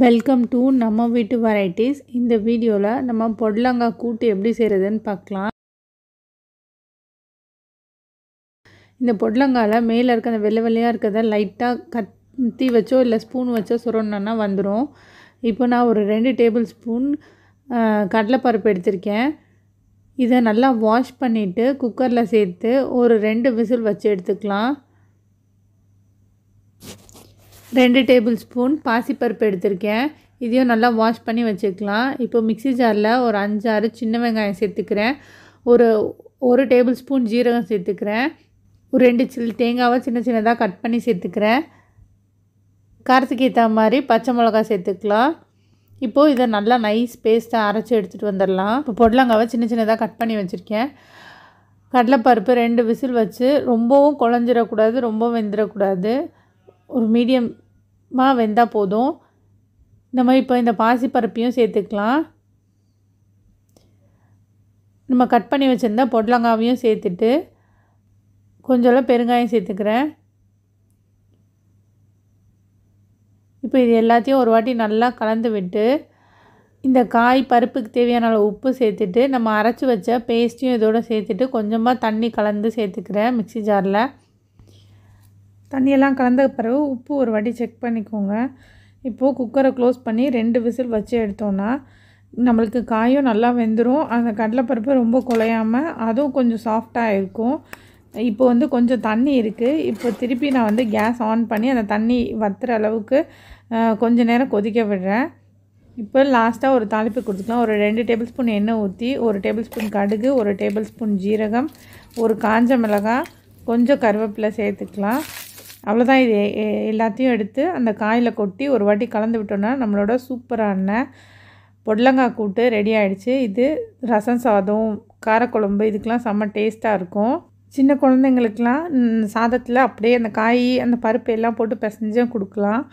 welcome to நம்ம வீட்டு varieties இந்த வீடியோவில் நம்ம பொடலங்காய் கூட்டு எப்படி செய்கிறதுன்னு பார்க்கலாம் இந்த பொடலங்காயில் மேலே இருக்க அந்த வெள்ளை வெள்ளையாக இருக்கிறத லைட்டாக கத்தி வச்சோ இல்லை ஸ்பூன் வச்சோ சுரணுன்னா வந்துடும் இப்போ நான் ஒரு ரெண்டு டேபிள் ஸ்பூன் கடலைப்பருப்பு எடுத்திருக்கேன் இதை நல்லா வாஷ் பண்ணிவிட்டு குக்கரில் சேர்த்து ஒரு ரெண்டு விசில் வச்சு எடுத்துக்கலாம் ரெண்டு டேபிள் ஸ்பூன் பாசிப்பருப்பு எடுத்திருக்கேன் இதையும் நல்லா வாஷ் பண்ணி வச்சுக்கலாம் இப்போ மிக்சி ஜாரில் ஒரு அஞ்சாறு சின்ன வெங்காயம் சேர்த்துக்கிறேன் ஒரு ஒரு டேபிள் ஸ்பூன் ஜீரகம் சேர்த்துக்கிறேன் ஒரு ரெண்டு சில்லு தேங்காவை சின்ன சின்னதாக கட் பண்ணி சேர்த்துக்கிறேன் காரத்துக்கு ஏற்ற மாதிரி பச்சை மிளகா சேர்த்துக்கலாம் இப்போது இதை நல்லா நைஸ் பேஸ்ட்டாக அரைச்சி எடுத்துகிட்டு வந்துடலாம் இப்போ பொடலங்காவை சின்ன சின்னதாக கட் பண்ணி வச்சுருக்கேன் கடலைப்பருப்பு ரெண்டு விசில் வச்சு ரொம்பவும் குழஞ்சிடக்கூடாது ரொம்ப வெந்துடக்கூடாது ஒரு மீடியமாக வெந்தால் போதும் இந்த மாதிரி இப்போ இந்த பாசிப்பருப்பையும் சேர்த்துக்கலாம் நம்ம கட் பண்ணி வச்சுருந்தா பொடலங்காவையும் சேர்த்துட்டு கொஞ்சம் பெருங்காயம் சேர்த்துக்கிறேன் இப்போ இது எல்லாத்தையும் ஒரு வாட்டி நல்லா கலந்து விட்டு இந்த காய் பருப்புக்கு தேவையான அளவு உப்பு சேர்த்துட்டு நம்ம அரைச்சி வச்ச பேஸ்ட்டையும் இதோடு சேர்த்துட்டு கொஞ்சமாக தண்ணி கலந்து சேர்த்துக்கிறேன் மிக்சி ஜாரில் தண்ணியெல்லாம் கலந்த பிறகு உப்பு ஒரு வாட்டி செக் பண்ணிக்கோங்க இப்போது குக்கரை க்ளோஸ் பண்ணி ரெண்டு விசில் வச்சு எடுத்தோன்னா நம்மளுக்கு காயும் நல்லா வெந்துடும் அந்த கடலைப்பருப்பு ரொம்ப குலையாமல் அதுவும் கொஞ்சம் சாஃப்டாக இருக்கும் இப்போ வந்து கொஞ்சம் தண்ணி இருக்குது இப்போ திருப்பி நான் வந்து கேஸ் ஆன் பண்ணி அந்த தண்ணி வத்துற அளவுக்கு கொஞ்சம் நேரம் கொதிக்க விடுறேன் இப்போ லாஸ்ட்டாக ஒரு தாளிப்பு கொடுத்துக்கலாம் ஒரு ரெண்டு டேபிள் ஸ்பூன் எண்ணெய் ஊற்றி ஒரு டேபிள் ஸ்பூன் கடுகு ஒரு டேபிள் ஸ்பூன் ஜீரகம் ஒரு காஞ்ச மிளகாய் கொஞ்சம் கருவேப்பிலை சேர்த்துக்கலாம் அவ்வளோதான் இது எல்லாத்தையும் எடுத்து அந்த காயில் கொட்டி ஒரு வாட்டி கலந்து விட்டோன்னா நம்மளோட சூப்பரான பொடலங்காய் கூட்டு ரெடி ஆகிடுச்சு இது ரசம் சாதம் காரக்குழம்பு இதுக்கெலாம் செம்ம டேஸ்ட்டாக இருக்கும் சின்ன குழந்தைங்களுக்கெலாம் சாதத்தில் அப்படியே அந்த காய் அந்த பருப்பு எல்லாம் போட்டு பிசைஞ்சும் கொடுக்கலாம்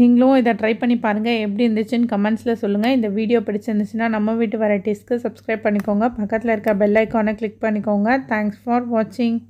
நீங்களும் இதை ட்ரை பண்ணி பாருங்கள் எப்படி இருந்துச்சுன்னு கமெண்ட்ஸில் சொல்லுங்கள் இந்த வீடியோ பிடிச்சிருந்துச்சுன்னா நம்ம வீட்டு வெரைட்டிஸ்க்கு சப்ஸ்கிரைப் பண்ணிக்கோங்க பக்கத்தில் இருக்க பெல் ஐக்கானை கிளிக் பண்ணிக்கோங்க தேங்க்ஸ் ஃபார் வாட்சிங்